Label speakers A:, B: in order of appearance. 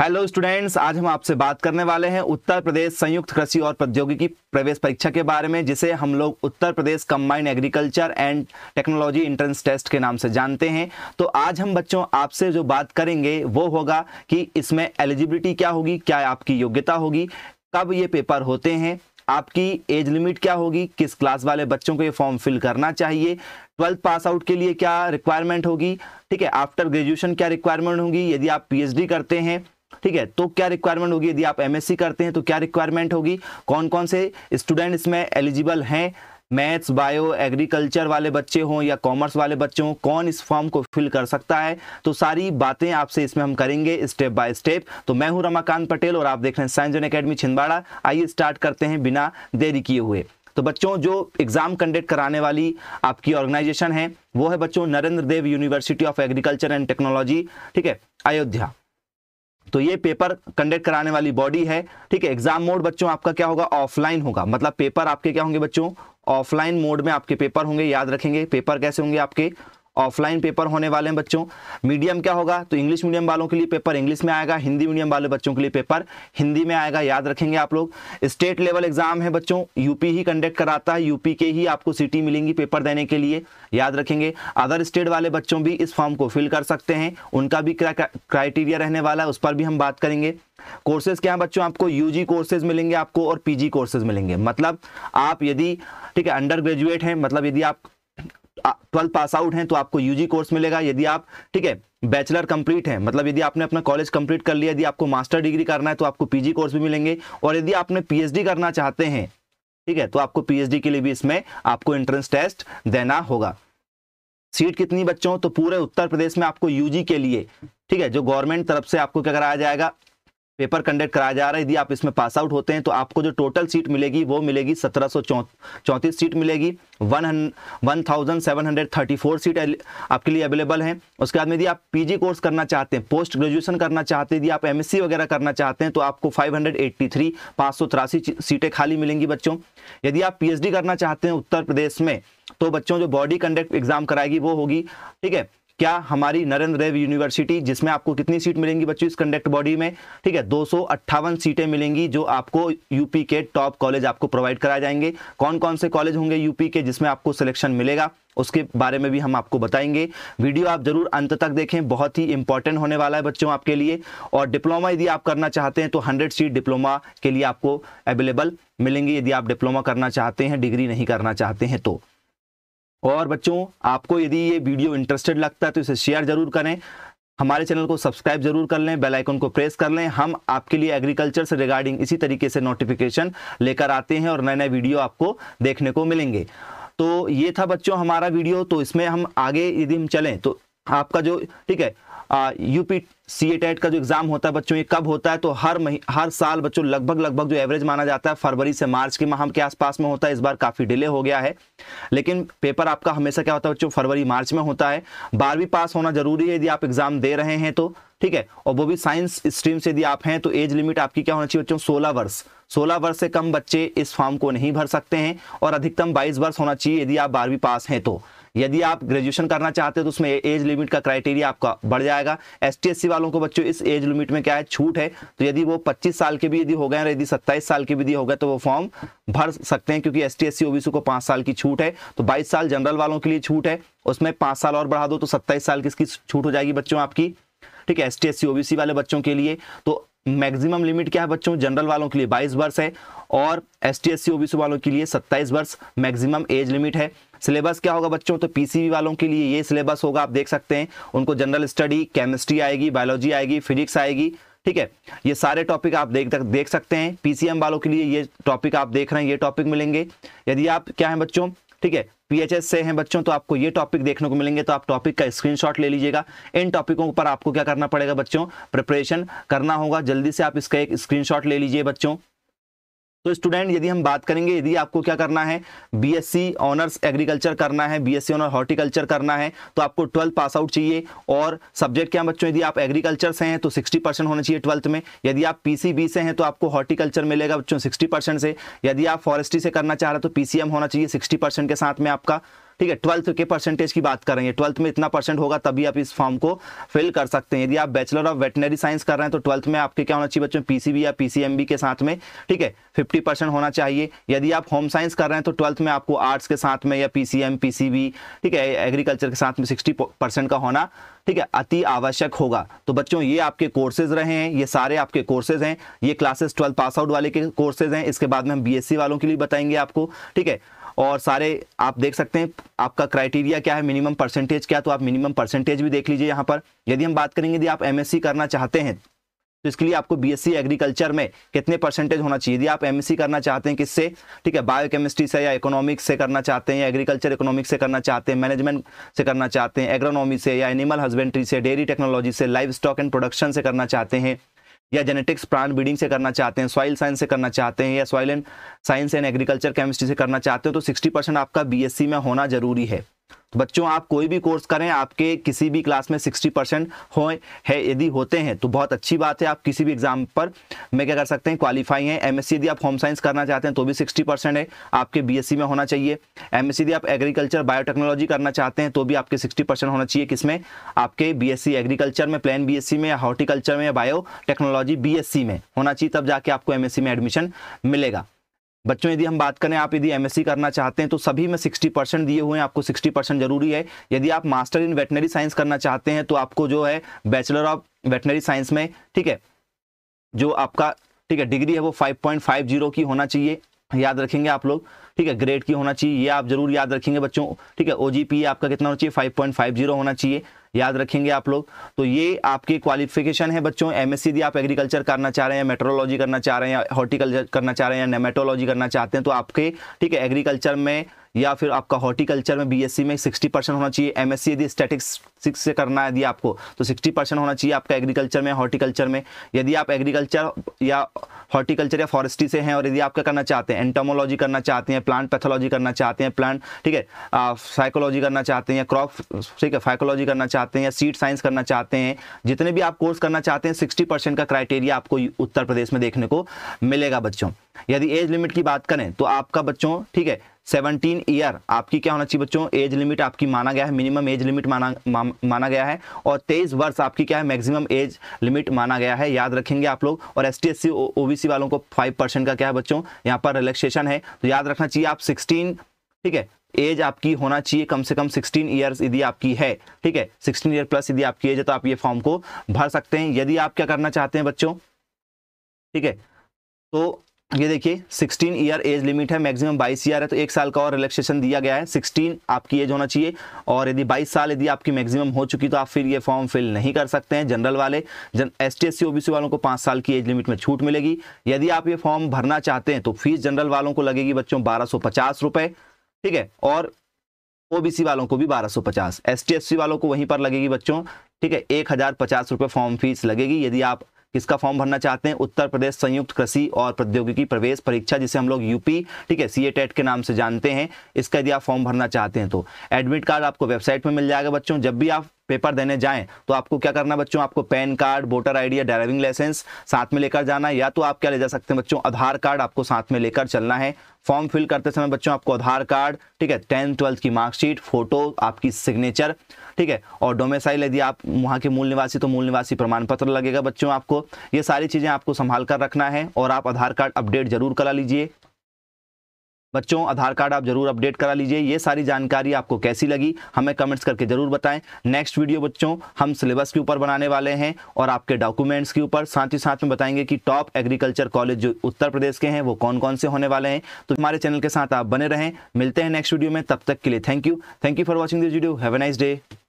A: hello students आज हम आपसे बात करने वाले हैं उत्तर प्रदेश संयुक्त कृषि और प्रौद्योगिकी प्रवेश परीक्षा के बारे में जिसे हम लोग Uttar Pradesh combined agriculture and technology entrance test के नाम से जानते हैं तो आज हम बच्चों आपसे जो बात करेंगे वो होगा कि इसमें एलिजिबिलिटी क्या होगी क्या आपकी योग्यता होगी कब ये पेपर होते हैं आपकी एज लिमिट क्या होगी किस क्लास वाले बच्चों को ये फॉर्म फिल करना चाहिए ट्वेल्थ पास आउट के लिए क्या रिक्वायरमेंट होगी ठीक है आफ्टर ग्रेजुएशन क्या रिक्वायरमेंट होगी यदि आप पीएचडी करते हैं ठीक है तो क्या रिक्वायरमेंट होगी यदि आप एमएससी करते हैं तो क्या रिक्वायरमेंट होगी कौन कौन से स्टूडेंट इसमें एलिजिबल हैं मैथ्स बायो एग्रीकल्चर वाले बच्चे हों या कॉमर्स वाले बच्चे हों कौन इस फॉर्म को फिल कर सकता है तो सारी बातें आपसे इसमें हम करेंगे स्टेप बाय स्टेप तो मैं हूं रमाकांत पटेल और आप देख रहे हैं साइंस जोन अकेडमी छिंदवाड़ा आइए स्टार्ट करते हैं बिना देरी किए हुए तो बच्चों जो एग्ज़ाम कंडक्ट कराने वाली आपकी ऑर्गेनाइजेशन है वो है बच्चों Narendra Dev university of agriculture and technology ठीक है अयोध्या तो ये पेपर कंडक्ट कराने वाली बॉडी है ठीक है एग्जाम मोड बच्चों आपका क्या होगा ऑफलाइन होगा मतलब पेपर आपके क्या होंगे बच्चों ऑफलाइन मोड में आपके पेपर होंगे याद रखेंगे पेपर कैसे होंगे आपके ऑफलाइन पेपर होने वाले हैं बच्चों मीडियम क्या होगा तो इंग्लिश मीडियम वालों के लिए पेपर इंग्लिश में आएगा हिंदी मीडियम वाले बच्चों के लिए पेपर हिंदी में आएगा याद रखेंगे आप लोग स्टेट लेवल एग्जाम है बच्चों यूपी ही कंडक्ट कराता है यूपी के ही आपको सिटी मिलेंगी पेपर देने के लिए याद रखेंगे अदर स्टेट वाले बच्चों भी इस फॉर्म को फिल कर सकते हैं उनका भी क्राइटेरिया रहने वाला है उस पर भी हम बात करेंगे कोर्सेज क्या बच्चों आपको यूजी कोर्सेज मिलेंगे आपको और पीजी कोर्सेज मिलेंगे मतलब आप यदि ठीक है अंडर ग्रेजुएट हैं मतलब यदि आप ट्वेल्थ पास आउट हैं तो आपको यूजी कोर्स मिलेगा यदि आप ठीक है बैचलर कंप्लीट है मतलब यदि आपने अपना कॉलेज कंप्लीट कर लिया यदि आपको मास्टर डिग्री करना है तो आपको पीजी कोर्स भी मिलेंगे और यदि आपने पीएचडी करना चाहते हैं ठीक है तो आपको पीएचडी के लिए भी इसमें आपको एंट्रेंस टेस्ट देना होगा सीट कितनी बच्चों तो पूरे उत्तर प्रदेश में आपको यूजी के लिए ठीक है जो गवर्नमेंट तरफ से आपको क्या कराया जाएगा पेपर कंडक्ट कराया जा रहा है यदि आप इसमें पास आउट होते हैं तो आपको जो टोटल सीट मिलेगी वो मिलेगी सत्रह सौ चौंतीस सीट मिलेगी one one thousand seven hundred thirty four seat आपके लिए अवेलेबल हैं उसके बाद में यदि आप पीजी कोर्स करना चाहते हैं पोस्ट ग्रेजुएशन करना चाहते हैं यदि आप एमएससी वगैरह करना चाहते हैं तो आपको फाइव हंड्रेड एट्टी थ्री पाँच सौ तिरासी सीटें खाली मिलेंगी बच्चों यदि आप पी करना चाहते हैं उत्तर प्रदेश में तो बच्चों जो बॉडी कंडक्ट एग्जाम कराएगी वो होगी ठीक है क्या हमारी नरेंद्र देव यूनिवर्सिटी जिसमें आपको कितनी सीट मिलेंगी बच्चों इस कंडक्ट बॉडी में ठीक है दो सीटें मिलेंगी जो आपको यूपी के टॉप कॉलेज आपको प्रोवाइड कराए जाएंगे कौन कौन से कॉलेज होंगे यूपी के जिसमें आपको सिलेक्शन मिलेगा उसके बारे में भी हम आपको बताएंगे वीडियो आप जरूर अंत तक देखें बहुत ही इंपॉर्टेंट होने वाला है बच्चों आपके लिए और डिप्लोमा यदि आप करना चाहते हैं तो 100 सीट डिप्लोमा के लिए आपको अवेलेबल मिलेंगी यदि आप डिप्लोमा करना चाहते हैं डिग्री नहीं करना चाहते हैं तो और बच्चों आपको यदि ये वीडियो इंटरेस्टेड लगता है तो इसे शेयर जरूर करें हमारे चैनल को सब्सक्राइब जरूर कर लें बेल आइकन को प्रेस कर लें हम आपके लिए एग्रीकल्चर से रिगार्डिंग इसी तरीके से नोटिफिकेशन लेकर आते हैं और नए नए वीडियो आपको देखने को मिलेंगे तो ये था बच्चों हमारा वीडियो तो इसमें हम आगे यदि हम चलें तो आपका जो ठीक है यूपी सी टेट का जो एग्ज़ाम होता है बच्चों ये कब होता है तो हर हर साल बच्चों लगभग लगभग जो एवरेज माना जाता है फरवरी से मार्च के माह के आसपास में होता है इस बार काफ़ी डिले हो गया है लेकिन पेपर आपका हमेशा क्या होता है बच्चों फरवरी मार्च में होता है बारहवीं पास होना जरूरी है यदि आप एग्ज़ाम दे रहे हैं तो ठीक है और वो भी साइंस स्ट्रीम से यदि आप हैं तो एज लिमिट आपकी क्या होना चाहिए बच्चों सोलह वर्ष सोलह वर्ष से कम बच्चे इस फॉर्म को नहीं भर सकते हैं और अधिकतम बाईस वर्ष होना चाहिए यदि आप बारहवीं पास हैं तो यदि आप ग्रेजुएशन करना चाहते हो तो उसमें एज लिमिट का क्राइटेरिया आपका बढ़ जाएगा एस वालों को बच्चों इस एज लिमिट में क्या है छूट है तो यदि वो पच्चीस साल के भी यदि हो गए यदि 27 साल के भी हो गए तो वो फॉर्म भर सकते हैं क्योंकि एस टी ओबीसी को पांच साल की छूट है तो बाईस साल जनरल वालों के लिए छूट है उसमें पांच साल और बढ़ा दो तो सत्ताईस साल की इसकी छूट हो जाएगी बच्चों आपकी ठीक है एस टी ओबीसी वाले बच्चों के लिए तो मैक्सिमम लिमिट क्या है बच्चों जनरल वालों के लिए 22 वर्ष है और एस टी ओबीसी वालों के लिए 27 वर्ष मैक्सिमम एज लिमिट है सिलेबस क्या होगा बच्चों तो पीसीबी वालों के लिए ये सिलेबस होगा आप देख सकते हैं उनको जनरल स्टडी केमिस्ट्री आएगी बायोलॉजी आएगी फिजिक्स आएगी ठीक है ये सारे टॉपिक आप देख देख सकते हैं पीसीएम वालों के लिए ये टॉपिक आप देख रहे हैं ये टॉपिक मिलेंगे यदि आप क्या हैं बच्चों ठीक है पीएचएस से हैं बच्चों तो आपको ये टॉपिक देखने को मिलेंगे तो आप टॉपिक का स्क्रीनशॉट ले लीजिएगा इन टॉपिकों पर आपको क्या करना पड़ेगा बच्चों प्रिपरेशन करना होगा जल्दी से आप इसका एक स्क्रीनशॉट ले लीजिए बच्चों तो स्टूडेंट यदि हम बात करेंगे यदि आपको क्या करना है बीएससी ऑनर्स एग्रीकल्चर करना है बीएससी ऑनर हॉर्टिकल्चर करना है तो आपको ट्वेल्थ पास आउट चाहिए और सब्जेक्ट क्या बच्चों यदि आप एग्रीकल्चर से हैं तो सिक्सटी परसेंट होना चाहिए ट्वेल्थ में यदि आप पीसीबी से हैं तो आपको हॉर्टिकल्चर मिलेगा बच्चों सिक्सटी से यदि आप फॉरेस्ट्री से करना चाह रहे हो तो पीसीएम होना चाहिए सिक्सटी के साथ में आपका ठीक है ट्वेल्थ के परसेंटेज की बात कर रहे हैं ट्वेल्थ में इतना परसेंट होगा तभी आप इस फॉर्म को फिल कर सकते हैं यदि आप बैचलर ऑफ वेटनरी साइंस कर रहे हैं तो ट्वेल्थ में आपके क्या होना चाहिए बच्चों पीसीबी या पीसीएमबी के साथ में ठीक है फिफ्टी होना चाहिए यदि आप होम साइंस कर रहे हैं तो ट्वेल्थ में आपको आर्ट्स के साथ में या पीसीएम पीसीबी ठीक है एग्रीकल्चर के साथ में सिक्सटी का होना ठीक है अति आवश्यक होगा तो बच्चों ये आपके कोर्सेज रहे हैं ये सारे आपके कोर्सेज हैं ये क्लासेस ट्वेल्थ पास आउट वाले के कोर्सेज हैं इसके बाद में हम बीएससी वालों के लिए बताएंगे आपको ठीक है और सारे आप देख सकते हैं आपका क्राइटेरिया क्या है मिनिमम परसेंटेज क्या तो आप मिनिमम परसेंटेज भी देख लीजिए यहाँ पर यदि हम बात करेंगे यदि आप एम करना चाहते हैं तो इसके लिए आपको बीएससी एग्रीकल्चर में कितने परसेंटेज होना चाहिए यदि आप एमएससी करना चाहते हैं किससे ठीक है बायोकेमिस्ट्री से या इकोनॉमिक्स से करना चाहते हैं या एग्रीकल्चर इकोनॉमिक्स से करना चाहते हैं मैनेजमेंट से करना चाहते हैं एग्रोनॉमी से या एनिमल हस्बेंड्री से डेयरी टेक्नोलॉजी से लाइफ स्टॉक एंड प्रोडक्शन से करना चाहते हैं या जेनेटिक्स प्लांट ब्रीडिंग से करना चाहते हैं सॉइल साइंस से करना चाहते हैं या soil and science and agriculture chemistry से करना चाहते हो तो 60 परसेंट आपका बीएससी में होना जरूरी है तो बच्चों आप कोई भी कोर्स करें आपके किसी भी क्लास में 60 परसेंट हो है यदि होते हैं तो बहुत अच्छी बात है आप किसी भी एग्जाम पर मैं क्या कर सकते हैं क्वालिफाई हैं एमएससी यदि आप होम साइंस करना चाहते हैं तो भी 60 परसेंट है आपके बीएससी में होना चाहिए एमएससी यदि आप एग्रीकल्चर बायोटेक्नोलॉजी करना चाहते हैं तो भी आपके सिक्सटी होना चाहिए किसमें आपके बी एग्रीकल्चर में प्लान बी में या हॉर्टिकल्चर में या बायो टेक्नोलॉजी बी में होना चाहिए तब जाके आपको एम में एडमिशन मिलेगा बच्चों यदि हम बात करें आप यदि एमएससी करना चाहते हैं तो सभी में 60 परसेंट दिए हुए हैं आपको 60 परसेंट जरूरी है यदि आप मास्टर इन वेटनरी साइंस करना चाहते हैं तो आपको जो है बैचलर ऑफ वेटनरी साइंस में ठीक है जो आपका ठीक है डिग्री है वो 5.50 की होना चाहिए याद रखेंगे आप लोग ठीक है ग्रेड की होना चाहिए ये आप जरूर याद रखेंगे बच्चों ठीक है ओजीपी e आपका कितना होना चाहिए फाइव पॉइंट फाइव जीरो होना चाहिए याद रखेंगे आप लोग तो ये आपकी क्वालिफिकेशन है बच्चों एमएससी एस आप एग्रीकल्चर करना चाह रहे हैं मेट्रोलॉजी करना चाह रहे हैं हॉर्टिकल्चर करना चाह रहे हैं या नेमेटोलॉजी करना चाहते हैं तो आपके ठीक है एग्रीकल्चर में या फिर आपका हॉर्टिकल्चर में बीएससी में 60 परसेंट होना चाहिए एमएससी यदि स्टैटिस्टिक्स से करना है यदि आपको तो 60 परसेंट होना चाहिए आपका एग्रीकल्चर में हॉर्टिकल्चर में यदि आप एग्रीकल्चर या हॉर्टिकल्चर या फॉरेस्ट्री से हैं और यदि आपका करना चाहते हैं एंटोमोलॉजी करना चाहते हैं प्लांट पैथोलॉजी करना चाहते हैं प्लांट ठीक है साइकोलॉजी करना चाहते हैं क्रॉप ठीक है फाइकोलॉजी करना चाहते हैं या सीड साइंस करना चाहते हैं जितने भी आप कोर्स करना चाहते हैं सिक्सटी का क्राइटेरिया आपको उत्तर प्रदेश में देखने को मिलेगा बच्चों यदि एज लिमिट की बात करें तो आपका बच्चों ठीक है 17 ईयर आपकी क्या होना चाहिए बच्चों एज लिमिट आपकी माना गया है मिनिमम एज लिमिट माना मा, माना गया है और 23 वर्ष आपकी क्या है मैक्सिमम एज लिमिट माना गया है याद रखेंगे आप लोग और S T S C OBC वालों को 5 परसेंट का क्या है बच्चों यहाँ पर रिलैक्सेशन है तो याद रखना चाहिए आप 16 ठीक है एज आपकी होना चाहिए कम से कम 16 ईयर्स यदि आपकी है ठीक है सिक्सटीन ईयर प्लस यदि आपकी एज है तो आप ये फॉर्म को भर सकते हैं यदि आप क्या करना चाहते हैं बच्चों ठीक है तो ये देखिए 16 ईयर एज लिमिट है मैक्सिमम 22 ईयर है तो एक साल का और रिलैक्सेशन दिया गया है 16 आपकी एज होना चाहिए और यदि 22 साल यदि आपकी मैक्सिमम हो चुकी तो आप फिर ये फॉर्म फिल नहीं कर सकते हैं जनरल वाले जन एस टी एस ओबीसी वालों को पाँच साल की एज लिमिट में छूट मिलेगी यदि आप ये फॉर्म भरना चाहते हैं तो फीस जनरल वालों को लगेगी बच्चों बारह ठीक है और ओबीसी वालों को भी बारह सौ पचास वालों को वहीं पर लगेगी बच्चों ठीक है एक हजार पचास फॉर्म फीस लगेगी यदि आप इसका फॉर्म भरना चाहते हैं उत्तर प्रदेश संयुक्त कृषि और प्रौद्योगिकी प्रवेश परीक्षा जिसे हम लोग यूपी ठीक है सी टेट e के नाम से जानते हैं इसका यदि आप फॉर्म भरना चाहते हैं तो एडमिट कार्ड आपको वेबसाइट में मिल जाएगा बच्चों जब भी आप पेपर देने जाएं तो आपको क्या करना बच्चों आपको पैन कार्ड वोटर आईडी या ड्राइविंग लाइसेंस साथ में लेकर जाना या तो आप क्या ले जा सकते हैं बच्चों आधार कार्ड आपको साथ में लेकर चलना है फॉर्म फिल करते समय बच्चों आपको आधार कार्ड ठीक है टेंथ ट्वेल्थ की मार्कशीट फोटो आपकी सिग्नेचर ठीक है और डोमेसाइल यदि आप वहाँ के मूल निवासी तो मूल निवासी प्रमाण पत्र लगेगा बच्चों आपको ये सारी चीज़ें आपको संभाल कर रखना है और आप आधार कार्ड अपडेट जरूर करा लीजिए बच्चों आधार कार्ड आप जरूर अपडेट करा लीजिए ये सारी जानकारी आपको कैसी लगी हमें कमेंट्स करके जरूर बताएं नेक्स्ट वीडियो बच्चों हम सिलेबस के ऊपर बनाने वाले हैं और आपके डॉक्यूमेंट्स के ऊपर साथ ही साथ में बताएंगे कि टॉप एग्रीकल्चर कॉलेज जो उत्तर प्रदेश के हैं वो कौन कौन से होने वाले हैं तो हमारे चैनल के साथ आप बने रहें मिलते हैं नेक्स्ट वीडियो में तब तक के लिए thank you thank you for watching this video have a nice day